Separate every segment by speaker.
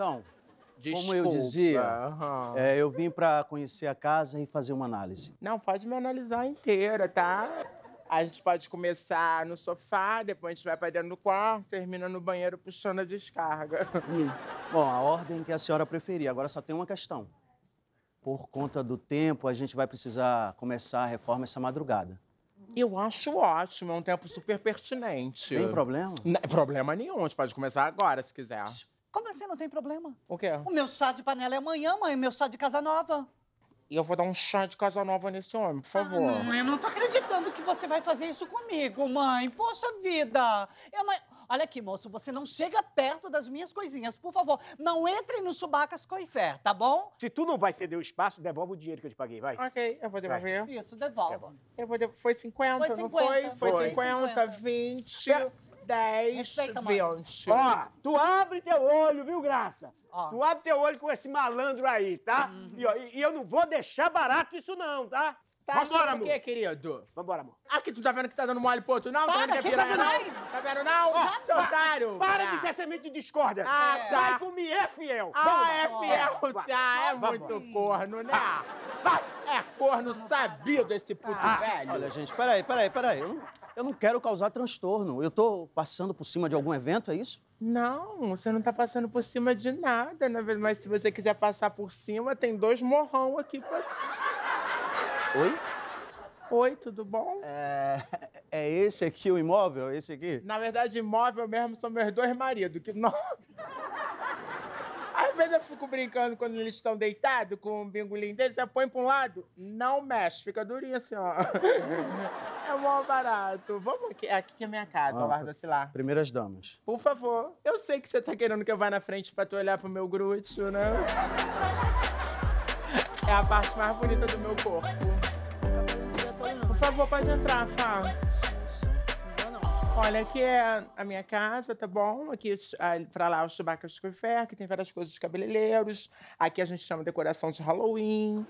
Speaker 1: Então, Desculpa. como eu dizia, uhum. é,
Speaker 2: eu vim para conhecer a casa e fazer uma análise.
Speaker 1: Não, pode me analisar inteira, tá? A gente pode começar no
Speaker 2: sofá, depois a gente vai para dentro do quarto, termina no banheiro puxando a descarga. Hum. Bom, a ordem que a senhora preferir. Agora só tem uma questão. Por conta do tempo, a gente vai precisar começar a reforma essa madrugada.
Speaker 1: Eu acho ótimo, é um tempo super pertinente. Tem problema? Não, problema nenhum, a gente pode começar agora, se quiser. Psiu.
Speaker 2: Como assim? Não tem problema. O quê? O meu chá de panela é amanhã, mãe. O meu chá de casa nova.
Speaker 1: E eu vou dar um chá de casa nova nesse homem, por ah, favor. Ah, não,
Speaker 2: eu não tô acreditando que você vai fazer isso comigo, mãe. Poxa vida. Eu, mãe... Olha aqui, moço, você não chega perto das minhas coisinhas, por favor. Não entre no com Coifer, tá
Speaker 1: bom? Se tu não vai ceder o espaço, devolve o dinheiro que eu te paguei, vai. Ok, eu vou devolver. Vai. Isso, devolve. Tá eu vou devolver. Foi 50, foi 50 não foi? Foi, foi 50, 50, 20. 10 aviões. Ó, uhum. tu abre teu olho, viu, Graça? Ó. Tu abre teu olho com esse malandro aí, tá? Uhum. E, ó, e, e eu não vou deixar barato isso não, tá? Vamos tá, Vambora, amor. o quê, querido? Vambora, amor. Aqui, ah, tu tá vendo que tá dando mole pro outro, não? Para, tá vendo que é piranha, não? Tá vendo, não? Já Seu otário. Para de tá. ser semente de discórdia. Ah, é. tá. Vai com é fiel. Ah, Vamos. é fiel, Vamos. Ah, é muito Vamos. Assim. corno, né? Ah, vai. É corno sabido esse puto ah. velho. Olha,
Speaker 2: gente, peraí, peraí, peraí. Eu não, eu não quero causar transtorno. Eu tô passando por cima de algum evento, é isso? Não,
Speaker 1: você não tá passando por cima de nada, né? mas se você quiser passar por cima, tem dois morrão aqui pra...
Speaker 2: Oi? Oi, tudo bom? É, é esse aqui o imóvel? É esse aqui?
Speaker 1: Na verdade, imóvel mesmo são meus dois maridos, que não. Às vezes eu fico brincando quando eles estão deitados com um bingolinho deles, você põe pra um lado, não mexe, fica durinho assim, ó. é mó barato. Vamos aqui, é aqui que é minha casa, ah, se lá.
Speaker 2: Primeiras damas.
Speaker 1: Por favor, eu sei que você tá querendo que eu vá na frente pra tu olhar pro meu grúcio, né? é a parte mais bonita do meu corpo. Por favor, pode entrar, Fá. Olha, aqui é a minha casa, tá bom? Aqui ah, pra lá os chubacas de café, que tem várias coisas de cabeleireiros. Aqui a gente chama decoração de Halloween.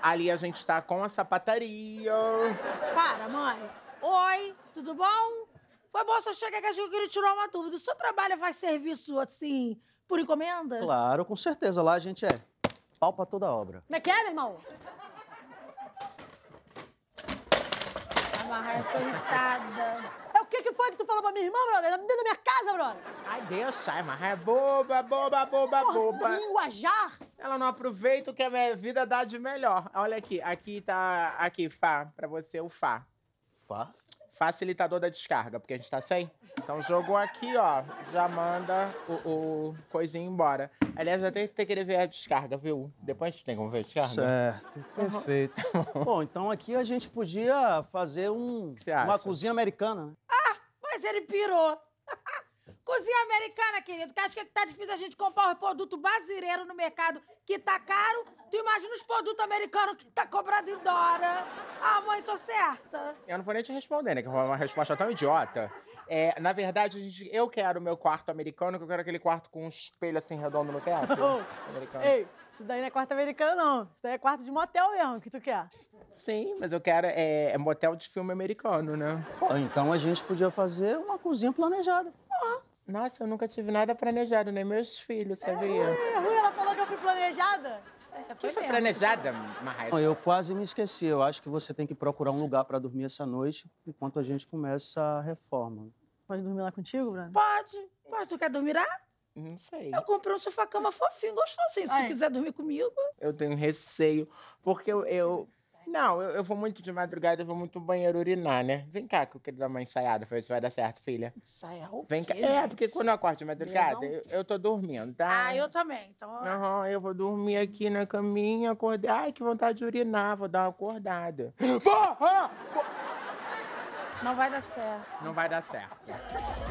Speaker 1: Ali a gente tá com a sapataria.
Speaker 2: Para, mãe. Oi, tudo bom? Foi bom, só chegar que eu queria tirar uma dúvida. O seu trabalho faz serviço, assim, por encomenda? Claro, com certeza. Lá a gente é pau pra toda obra. Como é que é, meu irmão? Amarra eu tô irritada. É o que, que foi que tu falou pra minha irmã, brother? Tá dentro da minha casa, brother.
Speaker 1: Ai, Deus, sai, mas é boba, boba, boba, boba. Linguajar? Ela não aproveita o que a minha vida dá de melhor. Olha aqui, aqui tá, aqui, Fá, pra você, o Fá. Fá? facilitador da descarga, porque a gente tá sem. Então jogou aqui, ó, já manda o, o coisinho embora. Aliás, eu até que ver a descarga, viu? Depois a gente tem como ver a descarga. Certo,
Speaker 2: perfeito. Uhum. Bom, então aqui a gente podia fazer um, uma cozinha americana, né? Ah, mas ele pirou cozinha americana, querido, que acho é que tá difícil a gente comprar um produto brasileiro no mercado que tá caro. Tu imagina os produtos americanos que tá cobrado em Dora. Ah, mãe, tô certa.
Speaker 1: Eu não vou nem te responder, né? Que foi uma resposta tão idiota. É, na verdade, gente, eu quero o meu quarto americano, que eu quero aquele quarto com um espelho assim redondo no teto. americano. Ei,
Speaker 2: isso daí não é quarto americano, não. Isso daí é quarto de motel mesmo, que tu quer. Sim,
Speaker 1: mas eu quero é, é motel de filme americano, né? então a gente podia fazer uma cozinha planejada. Nossa, eu nunca tive nada planejado, nem meus filhos, sabia? É,
Speaker 2: é Rui, ela falou que eu fui planejada? É, que foi planejada, Marraia? Eu quase me esqueci. Eu acho que você tem que procurar um lugar para dormir essa noite enquanto a gente começa a reforma. Pode dormir lá contigo, Bruno? Pode. Pode. Tu quer dormir lá? Não sei. Eu comprei um sofá-cama fofinho, gostosinho. Se Ai. quiser dormir comigo. Eu tenho receio,
Speaker 1: porque eu, eu não, eu, eu, vou muito de madrugada, eu vou muito no banheiro urinar, né? Vem cá que eu quero dar uma ensaiada pra ver se vai dar certo, filha.
Speaker 2: Ensaiar o Vem
Speaker 1: Cá. É, porque quando eu acordo de madrugada, eu, eu, tô dormindo, tá? Ah, eu
Speaker 2: também. Então...
Speaker 1: Aham, eu vou dormir aqui na caminha, acordar. Ai, que vontade de urinar, vou dar uma acordada.
Speaker 2: Porra! Não vai dar certo.
Speaker 1: Não vai dar certo.